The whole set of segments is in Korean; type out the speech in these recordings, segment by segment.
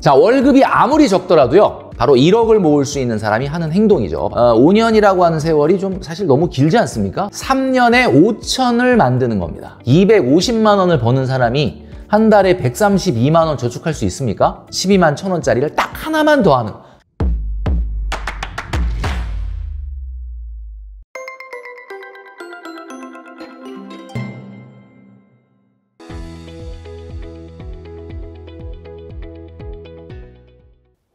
자 월급이 아무리 적더라도요 바로 1억을 모을 수 있는 사람이 하는 행동이죠 어, 5년이라고 하는 세월이 좀 사실 너무 길지 않습니까? 3년에 5천을 만드는 겁니다 250만 원을 버는 사람이 한 달에 132만 원 저축할 수 있습니까? 12만 천 원짜리를 딱 하나만 더하는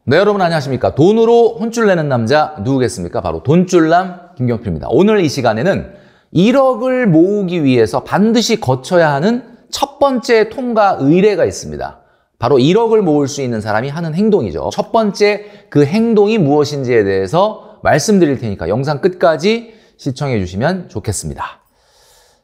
네 여러분 안녕하십니까 돈으로 혼쭐 내는 남자 누구겠습니까 바로 돈줄남 김경필입니다 오늘 이 시간에는 1억을 모으기 위해서 반드시 거쳐야 하는 첫 번째 통과 의뢰가 있습니다 바로 1억을 모을 수 있는 사람이 하는 행동이죠 첫 번째 그 행동이 무엇인지에 대해서 말씀드릴 테니까 영상 끝까지 시청해 주시면 좋겠습니다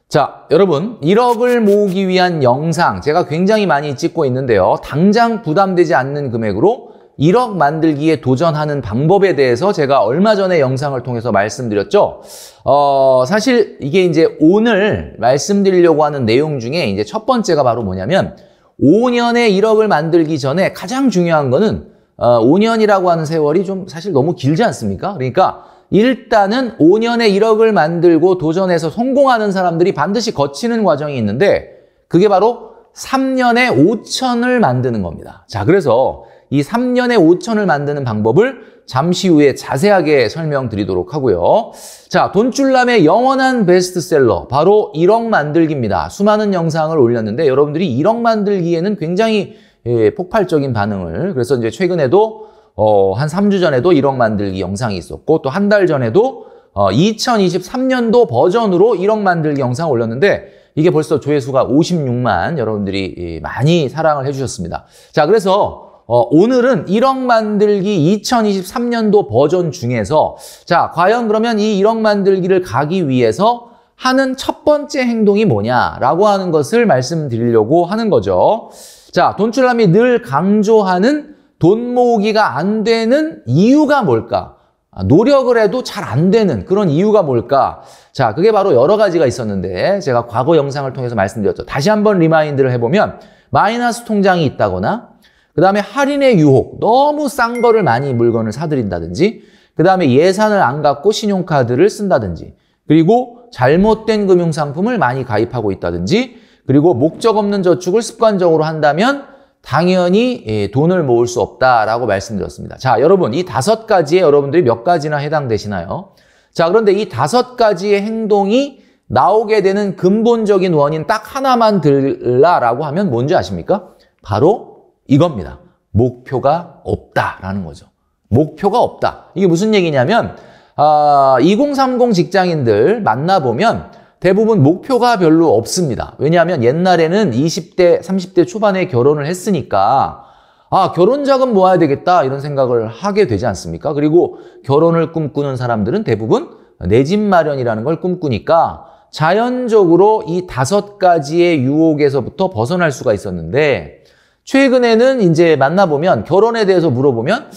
자, 여러분 1억을 모으기 위한 영상 제가 굉장히 많이 찍고 있는데요. 당장 부담되지 않는 금액으로 1억 만들기에 도전하는 방법에 대해서 제가 얼마 전에 영상을 통해서 말씀드렸죠. 어, 사실 이게 이제 오늘 말씀드리려고 하는 내용 중에 이제 첫 번째가 바로 뭐냐면 5년에 1억을 만들기 전에 가장 중요한 거는 어, 5년이라고 하는 세월이 좀 사실 너무 길지 않습니까? 그러니까 일단은 5년에 1억을 만들고 도전해서 성공하는 사람들이 반드시 거치는 과정이 있는데 그게 바로 3년에 5천을 만드는 겁니다. 자, 그래서 이 3년에 5천을 만드는 방법을 잠시 후에 자세하게 설명드리도록 하고요. 자, 돈줄남의 영원한 베스트셀러 바로 1억 만들기입니다. 수많은 영상을 올렸는데 여러분들이 1억 만들기에는 굉장히 예, 폭발적인 반응을 그래서 이제 최근에도 어, 한 3주 전에도 1억 만들기 영상이 있었고 또 한 달 전에도 어, 2023년도 버전으로 1억 만들기 영상 올렸는데 이게 벌써 조회수가 56만 여러분들이 예, 많이 사랑을 해주셨습니다. 자, 그래서 어, 오늘은 1억 만들기 2023년도 버전 중에서 자 과연 그러면 이 1억 만들기를 가기 위해서 하는 첫 번째 행동이 뭐냐라고 하는 것을 말씀드리려고 하는 거죠. 자 돈출남이 늘 강조하는 돈 모으기가 안 되는 이유가 뭘까? 아, 노력을 해도 잘 안 되는 그런 이유가 뭘까? 자, 그게 바로 여러 가지가 있었는데 제가 과거 영상을 통해서 말씀드렸죠. 다시 한번 리마인드를 해보면 마이너스 통장이 있다거나 그 다음에 할인의 유혹, 너무 싼 거를 많이 물건을 사들인다든지, 그 다음에 예산을 안 갖고 신용카드를 쓴다든지, 그리고 잘못된 금융상품을 많이 가입하고 있다든지, 그리고 목적 없는 저축을 습관적으로 한다면 당연히 예, 돈을 모을 수 없다라고 말씀드렸습니다. 자, 여러분, 이 다섯 가지에 여러분들이 몇 가지나 해당되시나요? 자, 그런데 이 다섯 가지의 행동이 나오게 되는 근본적인 원인 딱 하나만 들라라고 하면 뭔지 아십니까? 바로 이겁니다. 목표가 없다라는 거죠. 목표가 없다. 이게 무슨 얘기냐면 아, 2030 직장인들 만나보면 대부분 목표가 별로 없습니다. 왜냐하면 옛날에는 20대, 30대 초반에 결혼을 했으니까 아, 결혼 자금 모아야 되겠다 이런 생각을 하게 되지 않습니까? 그리고 결혼을 꿈꾸는 사람들은 대부분 내 집 마련이라는 걸 꿈꾸니까 자연적으로 이 다섯 가지의 유혹에서부터 벗어날 수가 있었는데 최근에는 이제 만나보면 결혼에 대해서 물어보면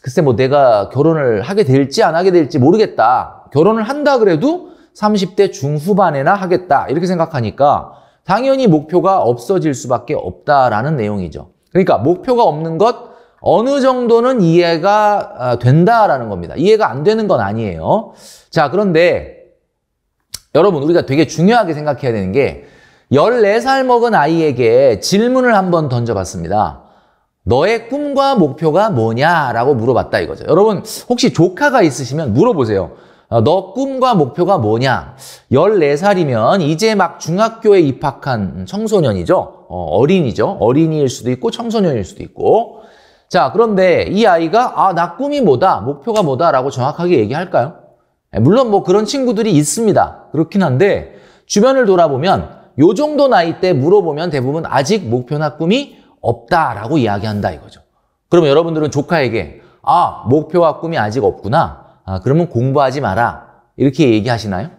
글쎄 뭐 내가 결혼을 하게 될지 안 하게 될지 모르겠다. 결혼을 한다 그래도 30대 중후반에나 하겠다. 이렇게 생각하니까 당연히 목표가 없어질 수밖에 없다라는 내용이죠. 그러니까 목표가 없는 것 어느 정도는 이해가 아, 된다라는 겁니다. 이해가 안 되는 건 아니에요. 자, 그런데 여러분 우리가 되게 중요하게 생각해야 되는 게 14살 먹은 아이에게 질문을 한번 던져봤습니다. 너의 꿈과 목표가 뭐냐라고 물어봤다 이거죠. 여러분 혹시 조카가 있으시면 물어보세요. 어, 너 꿈과 목표가 뭐냐? 14살이면 이제 막 중학교에 입학한 청소년이죠. 어, 린이죠 어린이일 수도 있고 청소년일 수도 있고. 자, 그런데 이 아이가 아, 나 꿈이 뭐다, 목표가 뭐다라고 정확하게 얘기할까요? 예, 물론 뭐 그런 친구들이 있습니다. 그렇긴 한데 주변을 돌아보면 요 정도 나이 때 물어보면 대부분 아직 목표나 꿈이 없다라고 이야기한다 이거죠. 그럼 여러분들은 조카에게 아 목표와 꿈이 아직 없구나. 아 그러면 공부하지 마라 이렇게 얘기하시나요?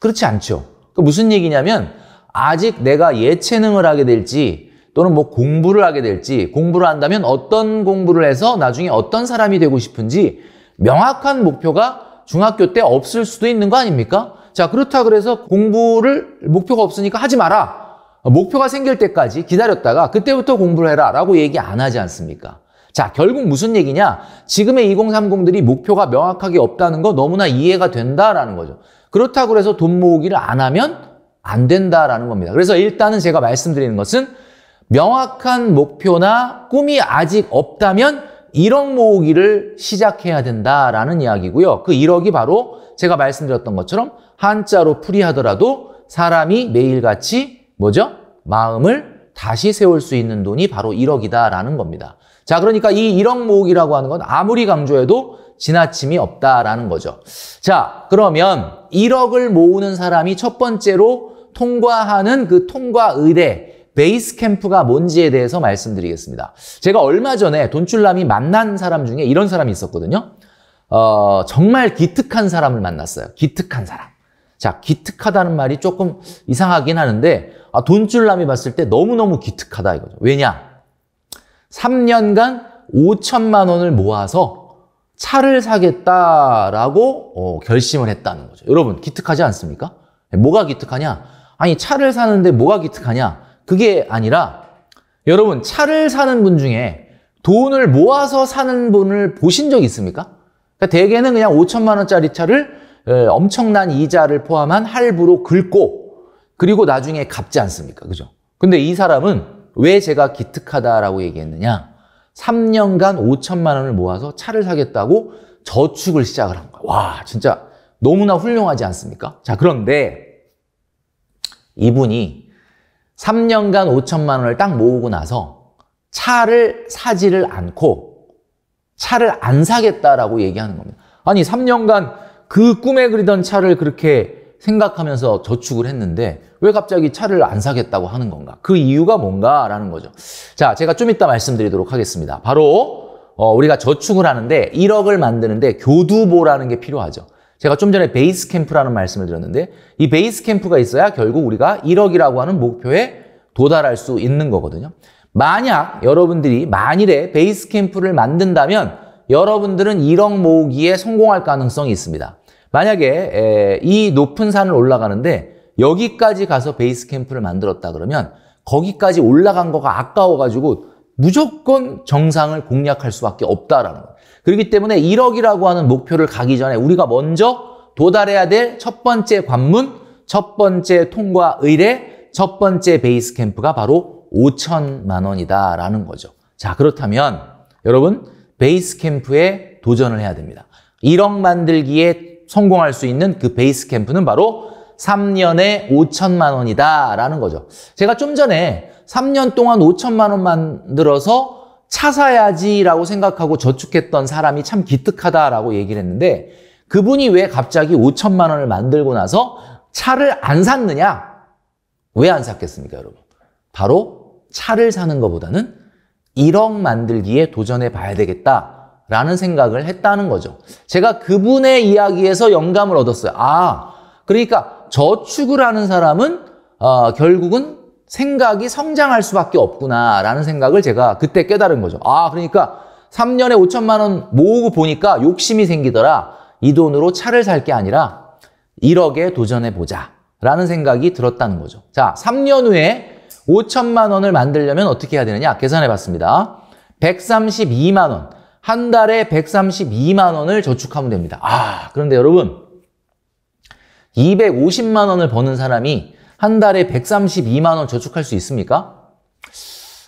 그렇지 않죠. 그 무슨 얘기냐면 아직 내가 예체능을 하게 될지 또는 뭐 공부를 하게 될지 공부를 한다면 어떤 공부를 해서 나중에 어떤 사람이 되고 싶은지 명확한 목표가 중학교 때 없을 수도 있는 거 아닙니까? 자 그렇다 그래서 공부를 목표가 없으니까 하지 마라. 목표가 생길 때까지 기다렸다가 그때부터 공부를 해라 라고 얘기 안 하지 않습니까? 자, 결국 무슨 얘기냐? 지금의 2030들이 목표가 명확하게 없다는 거 너무나 이해가 된다라는 거죠. 그렇다그래서돈 모으기를 안 하면 안 된다라는 겁니다. 그래서 일단은 제가 말씀드리는 것은 명확한 목표나 꿈이 아직 없다면 1억 모으기를 시작해야 된다라는 이야기고요. 그 1억이 바로 제가 말씀드렸던 것처럼 한자로 풀이하더라도 사람이 매일같이 뭐죠? 마음을 다시 세울 수 있는 돈이 바로 1억이다라는 겁니다. 자, 그러니까 이 1억 모으기라고 하는 건 아무리 강조해도 지나침이 없다라는 거죠. 자, 그러면 1억을 모으는 사람이 첫 번째로 통과하는 그 통과 의례, 베이스 캠프가 뭔지에 대해서 말씀드리겠습니다. 제가 얼마 전에 돈출남이 만난 사람 중에 이런 사람이 있었거든요. 어, 정말 기특한 사람을 만났어요. 기특한 사람. 자, 기특하다는 말이 조금 이상하긴 하는데, 아, 돈줄남이 봤을 때 너무너무 기특하다 이거죠. 왜냐? 3년간 5천만 원을 모아서 차를 사겠다라고 어, 결심을 했다는 거죠. 여러분, 기특하지 않습니까? 뭐가 기특하냐? 아니, 차를 사는데 뭐가 기특하냐? 그게 아니라 여러분 차를 사는 분 중에 돈을 모아서 사는 분을 보신 적 있습니까? 그러니까 대개는 그냥 5천만 원짜리 차를 엄청난 이자를 포함한 할부로 긁고 그리고 나중에 갚지 않습니까? 그죠? 근데 이 사람은 왜 제가 기특하다라고 얘기했느냐? 3년간 5천만 원을 모아서 차를 사겠다고 저축을 시작을 한 거야. 와, 진짜 너무나 훌륭하지 않습니까? 자, 그런데 이분이 3년간 5천만 원을 딱 모으고 나서 차를 사지를 않고 차를 안 사겠다라고 얘기하는 겁니다. 아니, 3년간 그 꿈에 그리던 차를 그렇게 생각하면서 저축을 했는데 왜 갑자기 차를 안 사겠다고 하는 건가? 그 이유가 뭔가라는 거죠. 자, 제가 좀 이따 말씀드리도록 하겠습니다. 바로 어, 우리가 저축을 하는데 1억을 만드는데 교두보라는 게 필요하죠. 제가 좀 전에 베이스 캠프라는 말씀을 드렸는데 이 베이스 캠프가 있어야 결국 우리가 1억이라고 하는 목표에 도달할 수 있는 거거든요. 만약 여러분들이 만일에 베이스 캠프를 만든다면 여러분들은 1억 모으기에 성공할 가능성이 있습니다. 만약에 이 높은 산을 올라가는데 여기까지 가서 베이스 캠프를 만들었다 그러면 거기까지 올라간 거가 아까워가지고 무조건 정상을 공략할 수밖에 없다라는 거예요. 그렇기 때문에 1억이라고 하는 목표를 가기 전에 우리가 먼저 도달해야 될 첫 번째 관문, 첫 번째 통과 의뢰, 첫 번째 베이스 캠프가 바로 5천만 원이다라는 거죠. 자, 그렇다면 여러분 베이스 캠프에 도전을 해야 됩니다. 1억 만들기에 성공할 수 있는 그 베이스 캠프는 바로 3년에 5천만 원이다라는 거죠. 제가 좀 전에 3년 동안 5천만 원 만들어서 차 사야지라고 생각하고 저축했던 사람이 참 기특하다라고 얘기를 했는데 그분이 왜 갑자기 5천만 원을 만들고 나서 차를 안 샀느냐? 왜 안 샀겠습니까, 여러분? 바로 차를 사는 것보다는 1억 만들기에 도전해 봐야 되겠다라는 생각을 했다는 거죠. 제가 그분의 이야기에서 영감을 얻었어요. 아, 그러니까 저축을 하는 사람은 어, 결국은 생각이 성장할 수밖에 없구나라는 생각을 제가 그때 깨달은 거죠. 아, 그러니까 3년에 5천만 원 모으고 보니까 욕심이 생기더라. 이 돈으로 차를 살 게 아니라 1억에 도전해 보자. 라는 생각이 들었다는 거죠. 자, 3년 후에 5천만 원을 만들려면 어떻게 해야 되느냐? 계산해 봤습니다. 132만 원. 한 달에 132만 원을 저축하면 됩니다. 아, 그런데 여러분 250만 원을 버는 사람이 한 달에 132만 원 저축할 수 있습니까?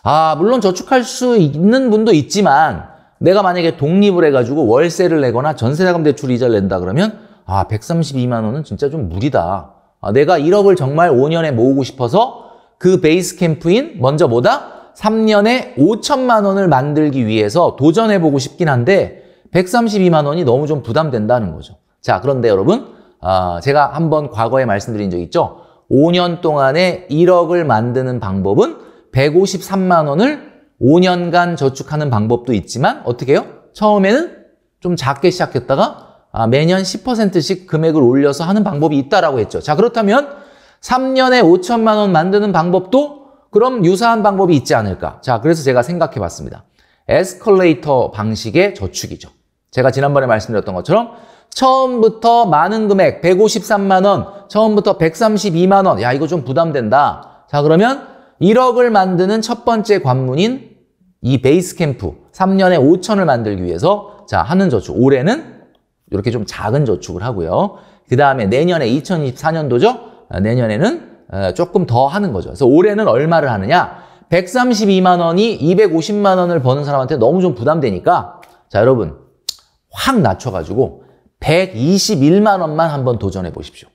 아, 물론 저축할 수 있는 분도 있지만 내가 만약에 독립을 해가지고 월세를 내거나 전세자금 대출 이자를 낸다 그러면 아, 132만 원은 진짜 좀 무리다. 아, 내가 1억을 정말 5년에 모으고 싶어서 그 베이스 캠프인 먼저 뭐다? 3년에 5천만 원을 만들기 위해서 도전해보고 싶긴 한데 132만 원이 너무 좀 부담된다는 거죠. 자, 그런데 여러분, 아, 제가 한번 과거에 말씀드린 적 있죠? 5년 동안에 1억을 만드는 방법은 153만 원을 5년간 저축하는 방법도 있지만 어떻게 해요? 처음에는 좀 작게 시작했다가 아, 매년 10%씩 금액을 올려서 하는 방법이 있다라고 했죠. 자, 그렇다면 3년에 5천만 원 만드는 방법도 그럼 유사한 방법이 있지 않을까? 자, 그래서 제가 생각해 봤습니다. 에스컬레이터 방식의 저축이죠. 제가 지난번에 말씀드렸던 것처럼 처음부터 많은 금액 153만 원, 처음부터 132만 원. 야, 이거 좀 부담된다. 자, 그러면 1억을 만드는 첫 번째 관문인 이 베이스 캠프 3년에 5천을 만들기 위해서 자, 하는 저축. 올해는 이렇게 좀 작은 저축을 하고요. 그다음에 내년에 2024년도죠. 아, 내년에는 아, 조금 더 하는 거죠. 그래서 올해는 얼마를 하느냐? 132만 원이 250만 원을 버는 사람한테 너무 좀 부담되니까 자, 여러분 확 낮춰 가지고 121만 원만 한번 도전해 보십시오.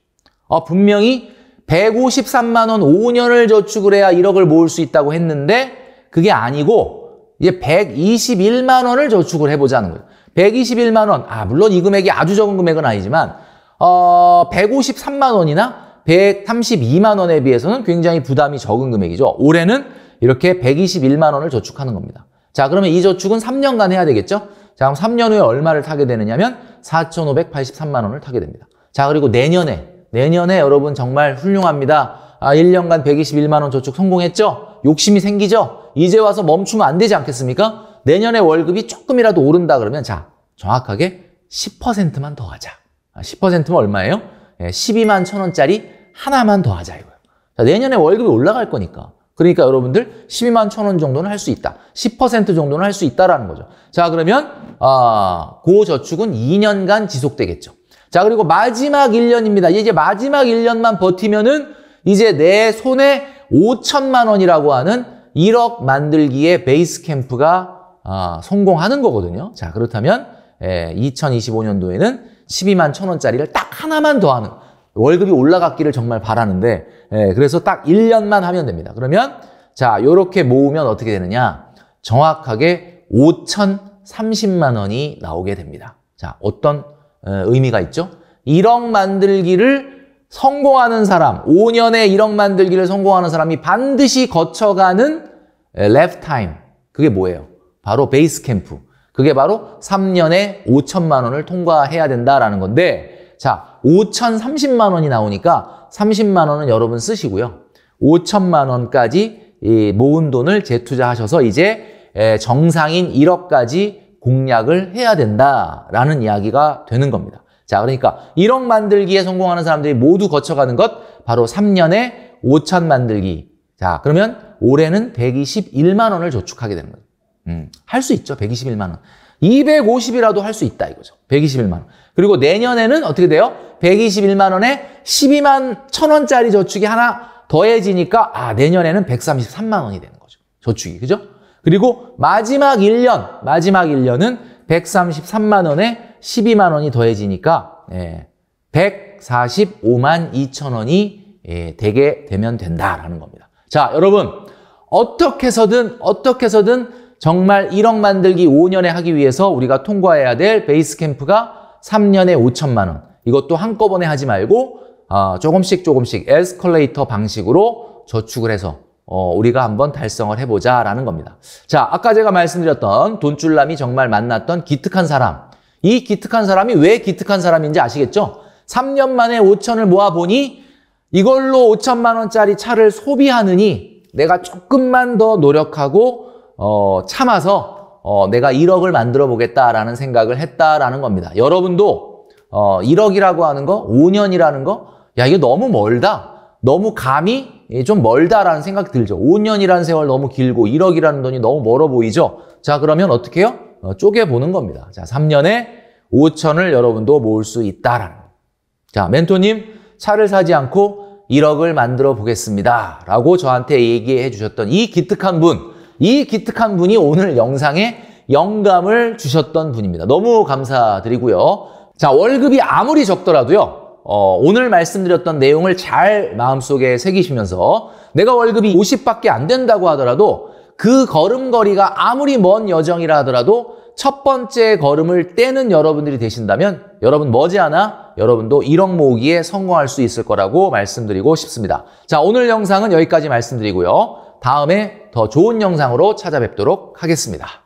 어, 분명히 153만 원 5년을 저축을 해야 1억을 모을 수 있다고 했는데 그게 아니고 이제 121만 원을 저축을 해보자는 거예요. 121만 원, 아 물론 이 금액이 아주 적은 금액은 아니지만 어 153만 원이나 132만 원에 비해서는 굉장히 부담이 적은 금액이죠. 올해는 이렇게 121만 원을 저축하는 겁니다. 자 그러면 이 저축은 3년간 해야 되겠죠? 자, 그럼 3년 후에 얼마를 타게 되느냐면 4,583만 원을 타게 됩니다. 자, 그리고 내년에 내년에 여러분 정말 훌륭합니다. 아, 1년간 121만 원 저축 성공했죠? 욕심이 생기죠? 이제 와서 멈추면 안 되지 않겠습니까? 내년에 월급이 조금이라도 오른다 그러면 자, 정확하게 10%만 더 하자. 아, 10%면 얼마예요? 예, 12만 천 원짜리 하나만 더 하자 이거예요. 자, 내년에 월급이 올라갈 거니까. 그러니까 여러분들 12만 천 원 정도는 할 수 있다. 10% 정도는 할 수 있다라는 거죠. 자, 그러면 아, 고저축은 2년간 지속되겠죠. 자, 그리고 마지막 1년입니다. 이제 마지막 1년만 버티면은 이제 내 손에 5천만 원이라고 하는 1억 만들기에 베이스 캠프가 아, 성공하는 거거든요. 자, 그렇다면 예, 2025년도에는 12만 천 원짜리를 딱 하나만 더 하는 월급이 올라갔기를 정말 바라는데 예, 그래서 딱 1년만 하면 됩니다. 그러면 자 이렇게 모으면 어떻게 되느냐 정확하게 5,030만 원이 나오게 됩니다. 자 어떤 의미가 있죠? 1억 만들기를 성공하는 사람, 5년에 1억 만들기를 성공하는 사람이 반드시 거쳐가는 랩 타임. 그게 뭐예요? 바로 베이스 캠프. 그게 바로 3년에 5천만 원을 통과해야 된다라는 건데, 자, 5,030만 원이 나오니까 30만 원은 여러분 쓰시고요. 5천만 원까지 이 모은 돈을 재투자하셔서 이제 정상인 1억까지 공략을 해야 된다라는 이야기가 되는 겁니다. 자, 그러니까 1억 만들기에 성공하는 사람들이 모두 거쳐가는 것 바로 3년에 5천 만들기. 자, 그러면 올해는 121만 원을 저축하게 되는 거예요. 음, 할 수 있죠. 121만 원. 250이라도 할 수 있다 이거죠. 121만 원. 그리고 내년에는 어떻게 돼요? 121만 원에 12만 천 원짜리 저축이 하나 더해지니까 아 내년에는 133만 원이 되는 거죠. 저축이 그죠? 그리고 마지막 1년 마지막 1년은 133만 원에 12만 원이 더해지니까 예, 145만 2천 원이 예, 되게 되면 된다라는 겁니다. 자 여러분 어떻게서든 어떻게서든 정말 1억 만들기 5년에 하기 위해서 우리가 통과해야 될 베이스 캠프가 3년에 5천만 원. 이것도 한꺼번에 하지 말고 어, 조금씩 조금씩 에스컬레이터 방식으로 저축을 해서 어, 우리가 한번 달성을 해보자라는 겁니다. 자, 아까 제가 말씀드렸던 돈줄남이 정말 만났던 기특한 사람. 이 기특한 사람이 왜 기특한 사람인지 아시겠죠? 3년 만에 5천을 모아보니 이걸로 5천만 원짜리 차를 소비하느니 내가 조금만 더 노력하고 어, 참아서 어, 내가 1억을 만들어 보겠다라는 생각을 했다라는 겁니다. 여러분도 어, 1억이라고 하는 거, 5년이라는 거, 야 이거 너무 멀다, 너무 감이 좀 멀다라는 생각이 들죠. 5년이라는 세월 너무 길고 1억이라는 돈이 너무 멀어 보이죠. 자 그러면 어떻게 해요? 어, 쪼개보는 겁니다. 자 3년에 5천을 여러분도 모을 수 있다라는 자 멘토님 차를 사지 않고 1억을 만들어 보겠습니다. 라고 저한테 얘기해 주셨던 이 기특한 분이 기특한 분이 오늘 영상에 영감을 주셨던 분입니다. 너무 감사드리고요. 자, 월급이 아무리 적더라도요. 어, 오늘 말씀드렸던 내용을 잘 마음속에 새기시면서 내가 월급이 50밖에 안 된다고 하더라도 그걸음걸이가 아무리 먼 여정이라 하더라도 첫 번째 걸음을 떼는 여러분들이 되신다면 여러분 머지않아 여러분도 1억 모으기에 성공할 수 있을 거라고 말씀드리고 싶습니다. 자, 오늘 영상은 여기까지 말씀드리고요. 다음에 더 좋은 영상으로 찾아뵙도록 하겠습니다.